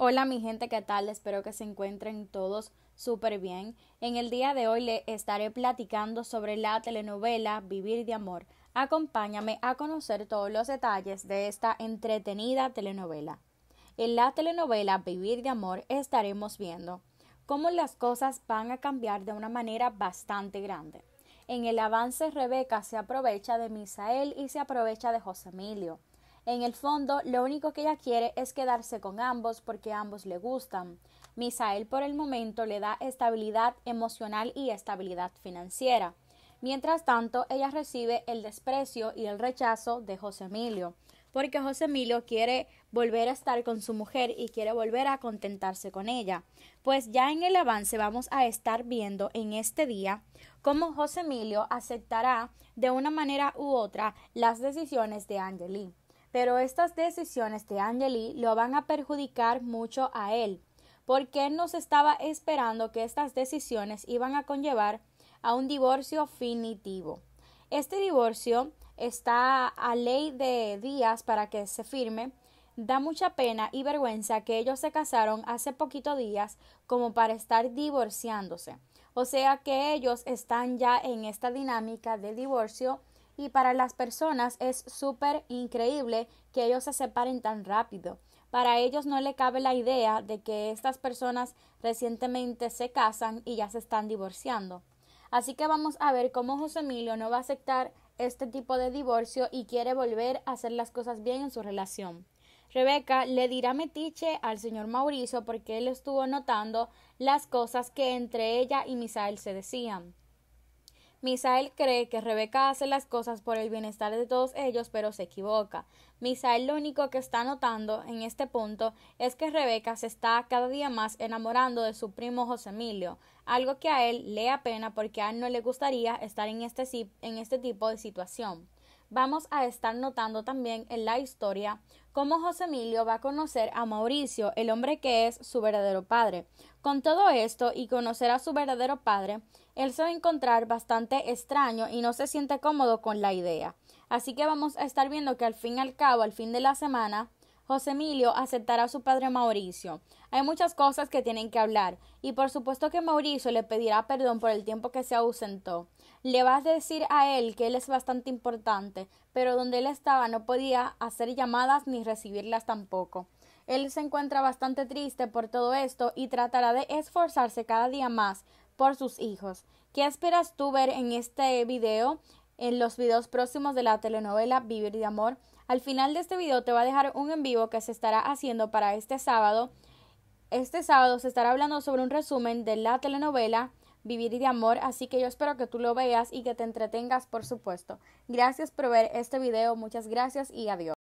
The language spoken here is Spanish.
Hola mi gente, ¿qué tal? Espero que se encuentren todos súper bien. En el día de hoy le estaré platicando sobre la telenovela Vivir de Amor. Acompáñame a conocer todos los detalles de esta entretenida telenovela. En la telenovela Vivir de Amor estaremos viendo cómo las cosas van a cambiar de una manera bastante grande. En el avance Rebeca se aprovecha de Misael y se aprovecha de José Emilio. En el fondo, lo único que ella quiere es quedarse con ambos porque ambos le gustan. Misael por el momento le da estabilidad emocional y estabilidad financiera. Mientras tanto, ella recibe el desprecio y el rechazo de José Emilio, porque José Emilio quiere volver a estar con su mujer y quiere volver a contentarse con ella. Pues ya en el avance vamos a estar viendo en este día cómo José Emilio aceptará de una manera u otra las decisiones de Angeli pero estas decisiones de Angeli lo van a perjudicar mucho a él, porque él nos estaba esperando que estas decisiones iban a conllevar a un divorcio finitivo. Este divorcio está a ley de días para que se firme. Da mucha pena y vergüenza que ellos se casaron hace poquito días como para estar divorciándose. O sea que ellos están ya en esta dinámica de divorcio y para las personas es súper increíble que ellos se separen tan rápido. Para ellos no le cabe la idea de que estas personas recientemente se casan y ya se están divorciando. Así que vamos a ver cómo José Emilio no va a aceptar este tipo de divorcio y quiere volver a hacer las cosas bien en su relación. Rebeca le dirá metiche al señor Mauricio porque él estuvo notando las cosas que entre ella y Misael se decían. Misael cree que Rebeca hace las cosas por el bienestar de todos ellos, pero se equivoca. Misael lo único que está notando en este punto es que Rebeca se está cada día más enamorando de su primo José Emilio, algo que a él le apena porque a él no le gustaría estar en este, en este tipo de situación vamos a estar notando también en la historia cómo José Emilio va a conocer a Mauricio, el hombre que es su verdadero padre. Con todo esto y conocer a su verdadero padre, él se va a encontrar bastante extraño y no se siente cómodo con la idea. Así que vamos a estar viendo que al fin y al cabo, al fin de la semana, José Emilio aceptará a su padre Mauricio. Hay muchas cosas que tienen que hablar, y por supuesto que Mauricio le pedirá perdón por el tiempo que se ausentó. Le vas a decir a él que él es bastante importante, pero donde él estaba no podía hacer llamadas ni recibirlas tampoco. Él se encuentra bastante triste por todo esto y tratará de esforzarse cada día más por sus hijos. ¿Qué esperas tú ver en este video, en los videos próximos de la telenovela Vivir de Amor? Al final de este video te va a dejar un en vivo que se estará haciendo para este sábado. Este sábado se estará hablando sobre un resumen de la telenovela Vivir y de Amor, así que yo espero que tú lo veas y que te entretengas, por supuesto. Gracias por ver este video, muchas gracias y adiós.